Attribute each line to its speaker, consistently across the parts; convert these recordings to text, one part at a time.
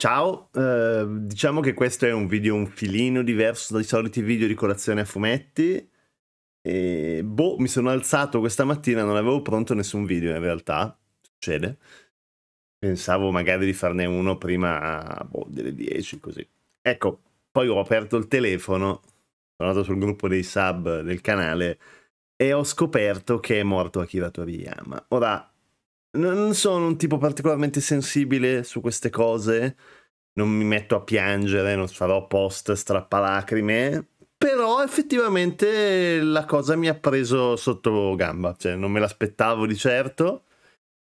Speaker 1: Ciao, eh, diciamo che questo è un video un filino diverso dai soliti video di colazione a fumetti. E boh, mi sono alzato questa mattina, non avevo pronto nessun video in realtà, succede. Pensavo magari di farne uno prima boh, delle 10, così. Ecco, poi ho aperto il telefono, sono andato sul gruppo dei sub del canale e ho scoperto che è morto Akira Toriyama. Ora, non sono un tipo particolarmente sensibile su queste cose, non mi metto a piangere, non farò post strappalacrime, però effettivamente la cosa mi ha preso sotto gamba, cioè non me l'aspettavo di certo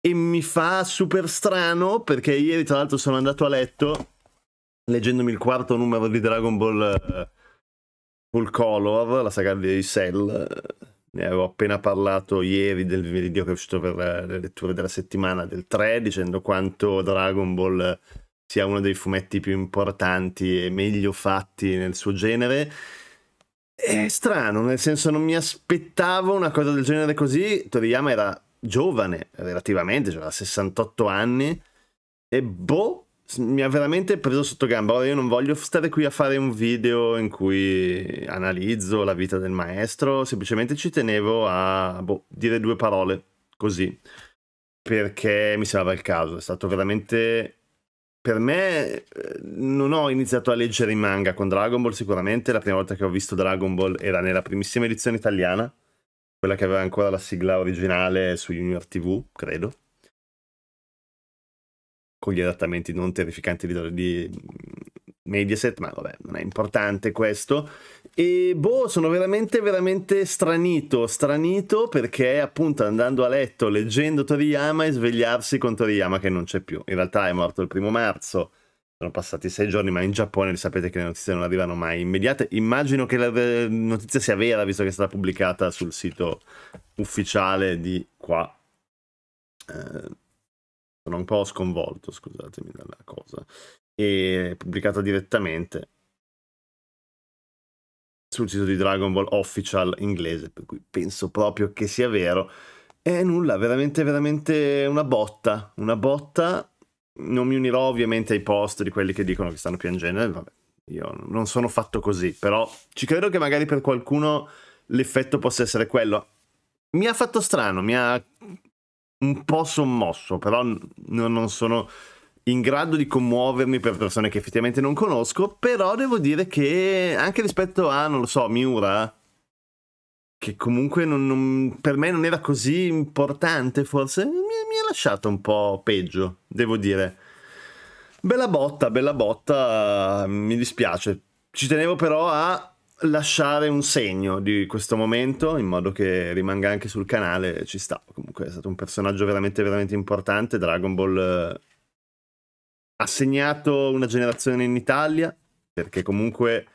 Speaker 1: e mi fa super strano perché ieri tra l'altro sono andato a letto leggendomi il quarto numero di Dragon Ball eh, Full Color, la saga di Cell eh, ne eh, avevo appena parlato ieri del video che è uscito per eh, le letture della settimana del 3, dicendo quanto Dragon Ball sia uno dei fumetti più importanti e meglio fatti nel suo genere. È strano, nel senso non mi aspettavo una cosa del genere così. Toriyama era giovane relativamente, aveva cioè 68 anni, e boh, mi ha veramente preso sotto gamba. Ora io non voglio stare qui a fare un video in cui analizzo la vita del maestro, semplicemente ci tenevo a boh, dire due parole così perché mi sembrava il caso. È stato veramente. Per me, eh, non ho iniziato a leggere i manga con Dragon Ball. Sicuramente la prima volta che ho visto Dragon Ball era nella primissima edizione italiana, quella che aveva ancora la sigla originale su Junior TV, credo con gli adattamenti non terrificanti di, Mediaset, ma vabbè, non è importante questo. E boh, sono veramente, veramente stranito, stranito perché appunto andando a letto, leggendo Toriyama e svegliarsi con Toriyama che non c'è più. In realtà è morto il primo marzo, sono passati sei giorni, ma in Giappone sapete che le notizie non arrivano mai immediate. Immagino che la notizia sia vera, visto che è stata pubblicata sul sito ufficiale di qua. Eh, sono un po' sconvolto, scusatemi dalla cosa. E pubblicata direttamente sul sito di Dragon Ball Official inglese, per cui penso proprio che sia vero. È nulla, veramente, veramente una botta, una botta. Non mi unirò ovviamente ai post di quelli che dicono che stanno piangendo, vabbè, io non sono fatto così, però ci credo che magari per qualcuno l'effetto possa essere quello. Mi ha fatto strano, mi ha un po' sommosso, però no, non sono in grado di commuovermi per persone che effettivamente non conosco, però devo dire che anche rispetto a, non lo so, Miura, che comunque non, non, per me non era così importante forse, mi, mi ha lasciato un po' peggio, devo dire. Bella botta, bella botta, mi dispiace. Ci tenevo però a lasciare un segno di questo momento in modo che rimanga anche sul canale ci sta comunque è stato un personaggio veramente veramente importante Dragon Ball eh, ha segnato una generazione in Italia perché comunque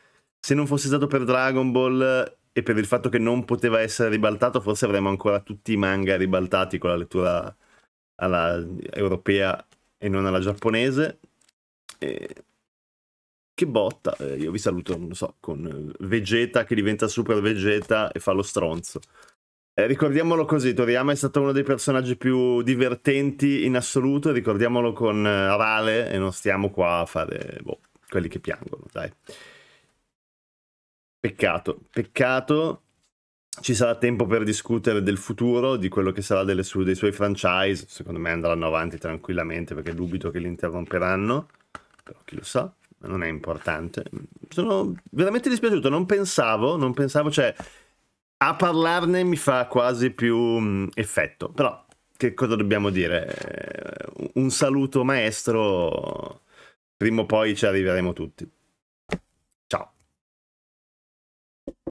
Speaker 1: se non fosse stato per Dragon Ball eh, e per il fatto che non poteva essere ribaltato forse avremmo ancora tutti i manga ribaltati con la lettura alla europea e non alla giapponese e che botta. Eh, io vi saluto, non so, con eh, Vegeta che diventa Super Vegeta e fa lo stronzo. Eh, ricordiamolo così, Toriyama è stato uno dei personaggi più divertenti in assoluto, ricordiamolo con eh, Rale e non stiamo qua a fare boh, quelli che piangono, dai. Peccato, peccato. Ci sarà tempo per discutere del futuro, di quello che sarà delle su- dei suoi franchise. Secondo me andranno avanti tranquillamente perché dubito che li interromperanno, però chi lo sa non è importante. Sono veramente dispiaciuto, non pensavo, non pensavo, cioè a parlarne mi fa quasi più mm, effetto, però che cosa dobbiamo dire? Eh, un saluto maestro, prima o poi ci arriveremo tutti.